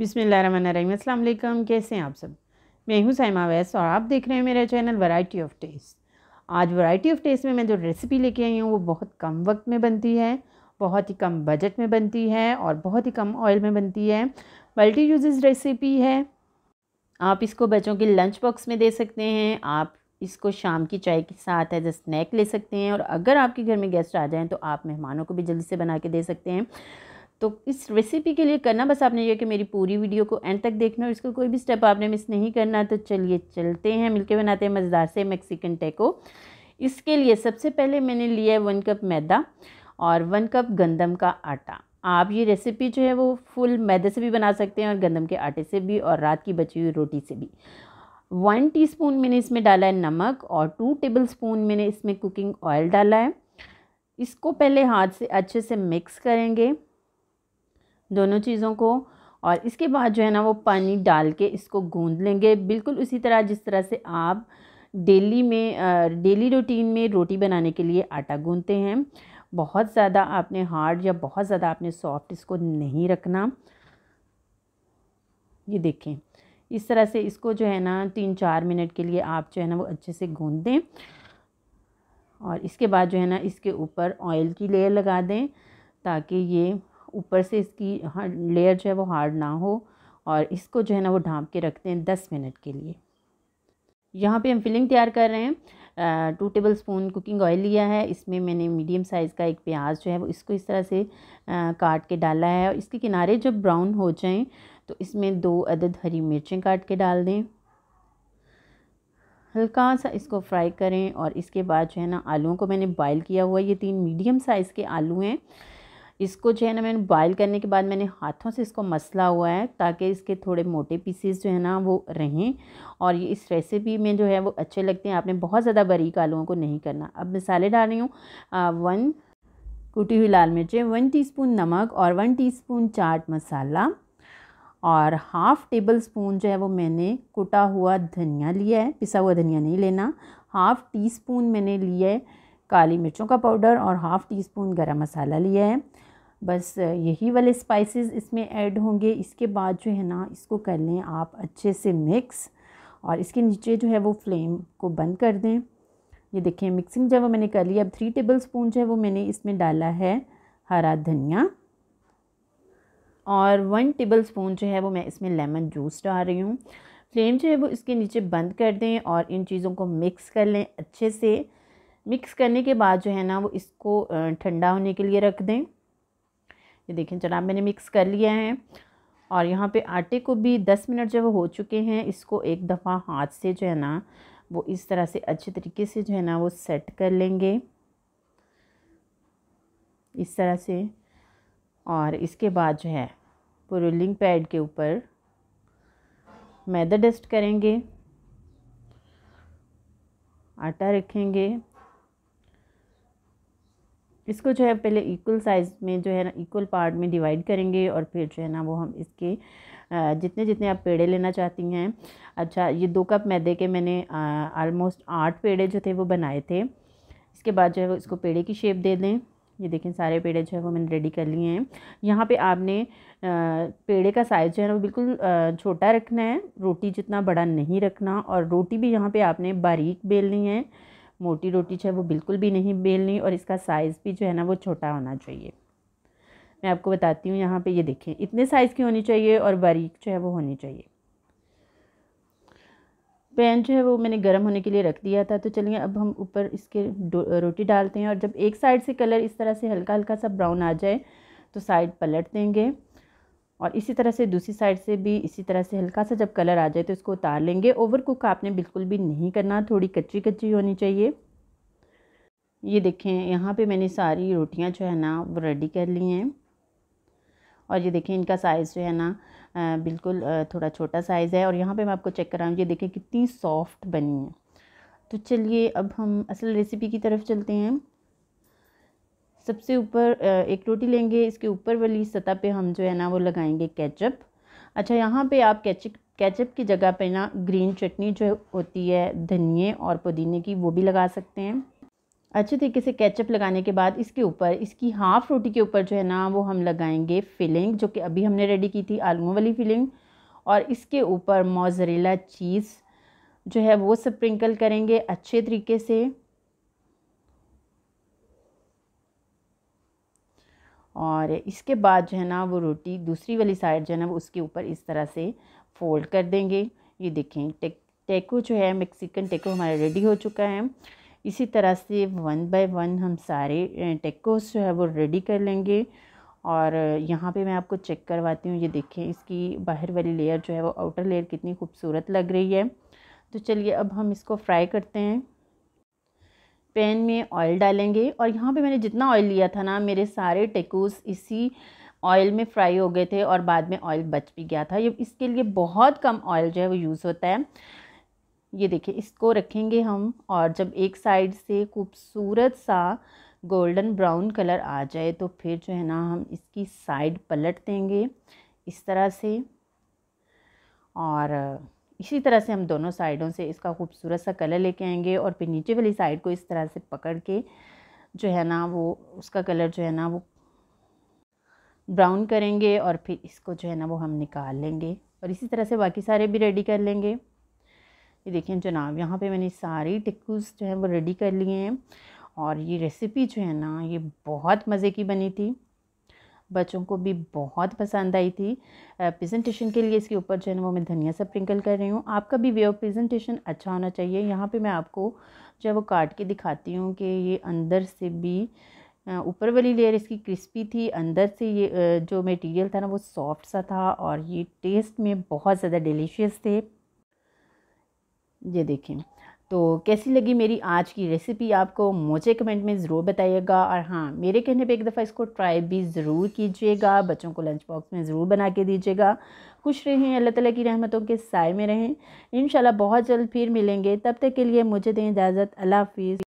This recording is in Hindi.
बिसमीम अल्लाम कैसे हैं आप सब मैं हूं साइमा वैस और आप देख रहे हैं मेरा चैनल वैरायटी ऑफ टेस्ट आज वैरायटी ऑफ टेस्ट में मैं जो रेसिपी लेके आई हूँ वो बहुत कम वक्त में बनती है बहुत ही कम बजट में बनती है और बहुत ही कम ऑयल में बनती है मल्टी यूजेस रेसिपी है आप इसको बच्चों के लंच बॉक्स में दे सकते हैं आप इसको शाम की चाय के साथ एज ए स्नैक ले सकते हैं और अगर आपके घर में गेस्ट आ जाएँ तो आप मेहमानों को भी जल्दी से बना के दे सकते हैं तो इस रेसिपी के लिए करना बस आपने ये कि मेरी पूरी वीडियो को एंड तक देखना और इसका कोई भी स्टेप आपने मिस नहीं करना तो चलिए चलते हैं मिलके बनाते हैं मज़ेदार से मैक्सिकन टैको इसके लिए सबसे पहले मैंने लिया है वन कप मैदा और वन कप गंदम का आटा आप ये रेसिपी जो है वो फुल मैदे से भी बना सकते हैं और गंदम के आटे से भी और रात की बची हुई रोटी से भी वन टी मैंने इसमें डाला है नमक और टू टेबल मैंने इसमें कुकिंग ऑयल डाला है इसको पहले हाथ से अच्छे से मिक्स करेंगे दोनों चीज़ों को और इसके बाद जो है ना वो पानी डाल के इसको गूँध लेंगे बिल्कुल उसी तरह जिस तरह से आप डेली में डेली रूटीन में रोटी बनाने के लिए आटा गूँधते हैं बहुत ज़्यादा आपने हार्ड या बहुत ज़्यादा आपने सॉफ्ट इसको नहीं रखना ये देखें इस तरह से इसको जो है ना तीन चार मिनट के लिए आप जो है ना वो अच्छे से गूँध दें और इसके बाद जो है ना इसके ऊपर ऑयल की लेयर लगा दें ताकि ये ऊपर से इसकी लेयर हाँ, जो है वो हार्ड ना हो और इसको जो है ना वो ढाँप के रखते हैं दस मिनट के लिए यहाँ पे हम फिलिंग तैयार कर रहे हैं two tablespoon cooking oil लिया है इसमें मैंने मीडियम साइज़ का एक प्याज जो है वो इसको इस तरह से आ, काट के डाला है और इसके किनारे जब ब्राउन हो जाएं तो इसमें दो अदद हरी मिर्चें काट के डाल दें हल्का सा इसको फ्राई करें और इसके बाद जो है ना आलूओं को मैंने बॉयल किया हुआ ये तीन मीडियम साइज़ के आलू हैं इसको जो है ना मैंने बॉयल करने के बाद मैंने हाथों से इसको मसला हुआ है ताकि इसके थोड़े मोटे पीसेस जो है ना वो रहें और ये इस रेसिपी में जो है वो अच्छे लगते हैं आपने बहुत ज़्यादा बारीक आलुओं को नहीं करना अब मिसाले डाल रही हूँ वन कुटी हुई लाल मिर्चें वन स्पून नमक और वन स्पून चाट मसाला और हाफ़ टेबल स्पून जो है वो मैंने कुटा हुआ धनिया लिया है पिसा हुआ धनिया नहीं लेना हाफ़ टी स्पून मैंने लिया है काली मिर्चों का पाउडर और हाफ़ टी स्पून गरम मसाला लिया है बस यही वाले स्पाइसेस इसमें ऐड होंगे इसके बाद जो है ना इसको कर लें आप अच्छे से मिक्स और इसके नीचे जो है वो फ्लेम को बंद कर दें ये देखें मिक्सिंग जो है वो मैंने कर लिया अब थ्री टेबल स्पून जो है वो मैंने इसमें डाला है हरा धनिया और वन टेबल स्पून जो है वो मैं इसमें लेमन जूस डाल रही हूँ फ्लेम जो है वो इसके नीचे बंद कर दें और इन चीज़ों को मिक्स कर लें अच्छे से मिक्स करने के बाद जो है ना वो इसको ठंडा होने के लिए रख दें ये देखें जनाब मैंने मिक्स कर लिया है और यहाँ पे आटे को भी दस मिनट जब हो चुके हैं इसको एक दफ़ा हाथ से जो है ना वो इस तरह से अच्छे तरीके से जो है ना वो सेट कर लेंगे इस तरह से और इसके बाद जो है वो रोलिंग पैड के ऊपर मैदा डस्ट करेंगे आटा रखेंगे इसको जो है पहले इक्वल साइज़ में जो है ना इक्वल पार्ट में डिवाइड करेंगे और फिर जो है ना वो हम इसके जितने जितने आप पेड़े लेना चाहती हैं अच्छा ये दो कप मैदे के मैंने आलमोस्ट आठ पेड़े जो थे वो बनाए थे इसके बाद जो है वो इसको पेड़े की शेप दे दें ये देखें सारे पेड़े जो है वो मैंने रेडी कर लिए हैं यहाँ पे आपने पेड़े का साइज़ जो है ना वो बिल्कुल छोटा रखना है रोटी जितना बड़ा नहीं रखना और रोटी भी यहाँ पे आपने बारीक बेलनी है मोटी रोटी जो है वो बिल्कुल भी नहीं बेलनी और इसका साइज़ भी जो है ना वो छोटा होना चाहिए मैं आपको बताती हूँ यहाँ पे ये देखें इतने साइज़ की होनी चाहिए और बारीक जो है वो होनी चाहिए पैन जो है वो मैंने गर्म होने के लिए रख दिया था तो चलिए अब हम ऊपर इसके रोटी डालते हैं और जब एक साइड से कलर इस तरह से हल्का हल्का सा ब्राउन आ जाए तो साइड पलट देंगे और इसी तरह से दूसरी साइड से भी इसी तरह से हल्का सा जब कलर आ जाए तो इसको उतार लेंगे ओवर कुक आपने बिल्कुल भी नहीं करना थोड़ी कच्ची कच्ची होनी चाहिए ये देखें यहाँ पे मैंने सारी रोटियाँ जो है ना वो रेडी कर ली हैं और ये देखें इनका साइज़ जो है ना बिल्कुल थोड़ा छोटा साइज़ है और यहाँ पर मैं आपको चेक कराऊँ ये देखें कितनी सॉफ्ट बनी है तो चलिए अब हम असल रेसिपी की तरफ चलते हैं सबसे ऊपर एक रोटी लेंगे इसके ऊपर वाली सतह पे हम जो है ना वो लगाएंगे केचप अच्छा यहाँ पे आप केचप केचप की जगह पे ना ग्रीन चटनी जो होती है धनिए और पुदीने की वो भी लगा सकते हैं अच्छे तरीके से केचप लगाने के बाद इसके ऊपर इसकी हाफ़ रोटी के ऊपर जो है ना वो हम लगाएंगे फिलिंग जो कि अभी हमने रेडी की थी आलूओं वाली फिलिंग और इसके ऊपर मोजरेला चीज़ जो है वो स्प्रिंकल करेंगे अच्छे तरीके से और इसके बाद जो है ना वो रोटी दूसरी वाली साइड जो है ना वो उसके ऊपर इस तरह से फोल्ड कर देंगे ये देखें टेक टेको जो है मेक्सिकन टेको हमारा रेडी हो चुका है इसी तरह से वन बाय वन हम सारे टेकोस जो है वो रेडी कर लेंगे और यहाँ पे मैं आपको चेक करवाती हूँ ये देखें इसकी बाहर वाली लेयर जो है वो आउटर लेयर कितनी खूबसूरत लग रही है तो चलिए अब हम इसको फ्राई करते हैं पैन में ऑयल डालेंगे और यहाँ पे मैंने जितना ऑयल लिया था ना मेरे सारे टेकूस इसी ऑयल में फ्राई हो गए थे और बाद में ऑयल बच भी गया था ये इसके लिए बहुत कम ऑयल जो है वो यूज़ होता है ये देखिए इसको रखेंगे हम और जब एक साइड से खूबसूरत सा गोल्डन ब्राउन कलर आ जाए तो फिर जो है ना हम इसकी साइड पलट देंगे इस तरह से और इसी तरह से हम दोनों साइडों से इसका खूबसूरत सा कलर लेके आएंगे और फिर नीचे वाली साइड को इस तरह से पकड़ के जो है ना वो उसका कलर जो है ना वो ब्राउन करेंगे और फिर इसको जो है ना वो हम निकाल लेंगे और इसी तरह से बाकी सारे भी रेडी कर लेंगे ये देखिए जनाब यहाँ पे मैंने सारी टिक्कूस जो है वो रेडी कर लिए हैं और ये रेसिपी जो है ना ये बहुत मज़े की बनी थी बच्चों को भी बहुत पसंद आई थी प्रेजेंटेशन के लिए इसके ऊपर जो है वो मैं धनिया सा प्रिंकल कर रही हूँ आपका भी वे ऑफ प्रेजेंटेशन अच्छा होना चाहिए यहाँ पे मैं आपको जो है वो काट के दिखाती हूँ कि ये अंदर से भी ऊपर वाली लेयर इसकी क्रिस्पी थी अंदर से ये जो मटेरियल था ना वो सॉफ्ट सा था और ये टेस्ट में बहुत ज़्यादा डिलीशियस थे ये देखें तो कैसी लगी मेरी आज की रेसिपी आपको मुझे कमेंट में ज़रूर बताइएगा और हाँ मेरे कहने पे एक दफ़ा इसको ट्राई भी ज़रूर कीजिएगा बच्चों को लंच बॉक्स में ज़रूर बना के दीजिएगा खुश रहें अल्लाह ताला की रहमतों के साय में रहें इन बहुत जल्द फिर मिलेंगे तब तक के लिए मुझे दें इजाज़त अल्लाह हाफिज़